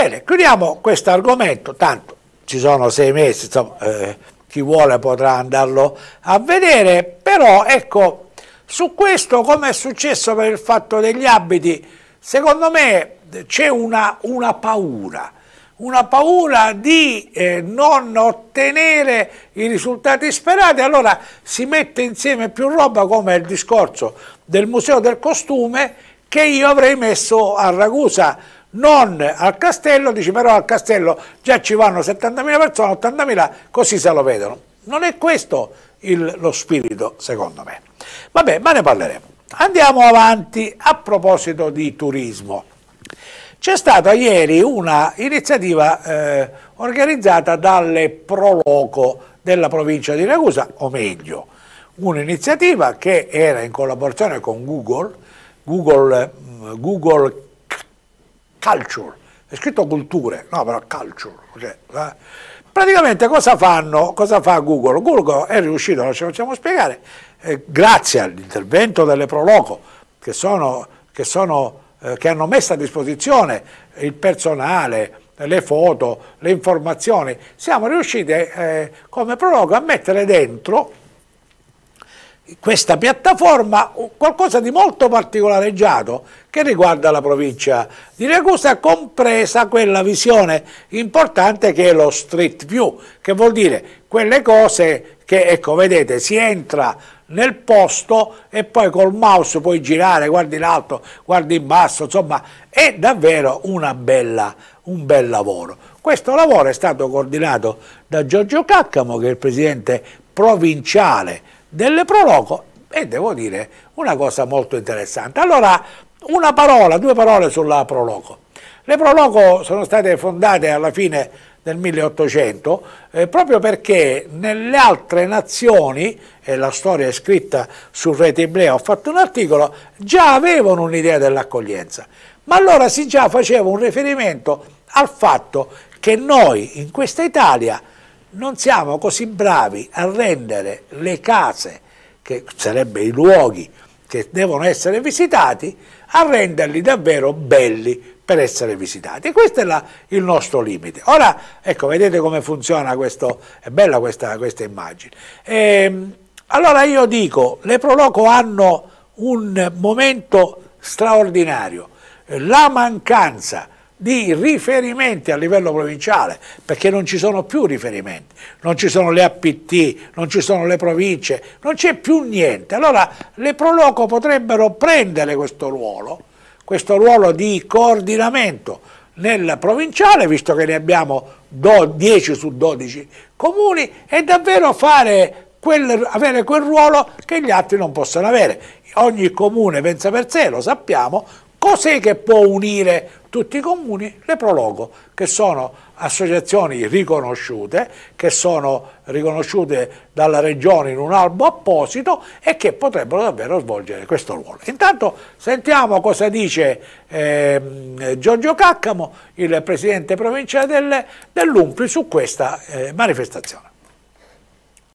Bene, chiudiamo questo argomento, tanto ci sono sei mesi, insomma, eh, chi vuole potrà andarlo a vedere, però ecco, su questo come è successo per il fatto degli abiti, secondo me eh, c'è una, una, paura, una paura di eh, non ottenere i risultati sperati, allora si mette insieme più roba come il discorso del Museo del Costume che io avrei messo a Ragusa, non al castello, dici però al castello già ci vanno 70.000 persone, 80.000 così se lo vedono. Non è questo il, lo spirito secondo me. Vabbè, ma ne parleremo. Andiamo avanti a proposito di turismo. C'è stata ieri una iniziativa eh, organizzata dalle Proloco della provincia di Ragusa, o meglio, un'iniziativa che era in collaborazione con Google, Google, mm, Google culture, è scritto culture, no però culture. Cioè, eh? Praticamente cosa fanno? Cosa fa Google? Google è riuscito, non ce lo facciamo spiegare, eh, grazie all'intervento delle Proloco, che, sono, che, sono, eh, che hanno messo a disposizione il personale, le foto, le informazioni, siamo riusciti eh, come prologo a mettere dentro questa piattaforma qualcosa di molto particolareggiato che riguarda la provincia di Ragusa, compresa quella visione importante che è lo street view, che vuol dire quelle cose che, ecco, vedete, si entra nel posto e poi col mouse puoi girare, guardi in alto, guardi in basso, insomma è davvero bella, un bel lavoro. Questo lavoro è stato coordinato da Giorgio Caccamo che è il presidente provinciale delle prologo e devo dire una cosa molto interessante. Allora, una parola, due parole sulla prologo. Le prologo sono state fondate alla fine del 1800 eh, proprio perché nelle altre nazioni, e la storia è scritta su Rete Iblea, ho fatto un articolo, già avevano un'idea dell'accoglienza. Ma allora si già faceva un riferimento al fatto che noi in questa Italia non siamo così bravi a rendere le case, che sarebbero i luoghi che devono essere visitati, a renderli davvero belli per essere visitati. E questo è la, il nostro limite. Ora, ecco, vedete come funziona questo, è bella questa, questa immagine. Ehm, allora io dico, le Proloco hanno un momento straordinario, la mancanza di riferimenti a livello provinciale, perché non ci sono più riferimenti, non ci sono le APT, non ci sono le province, non c'è più niente. Allora le Proloco potrebbero prendere questo ruolo, questo ruolo di coordinamento nel provinciale, visto che ne abbiamo 10 su 12 comuni, e davvero quel, avere quel ruolo che gli altri non possono avere. Ogni comune pensa per sé, lo sappiamo, Cos'è che può unire tutti i comuni? Le prologo, che sono associazioni riconosciute, che sono riconosciute dalla regione in un albo apposito e che potrebbero davvero svolgere questo ruolo. Intanto sentiamo cosa dice eh, Giorgio Caccamo, il presidente provinciale del, dell'Umpri, su questa eh, manifestazione.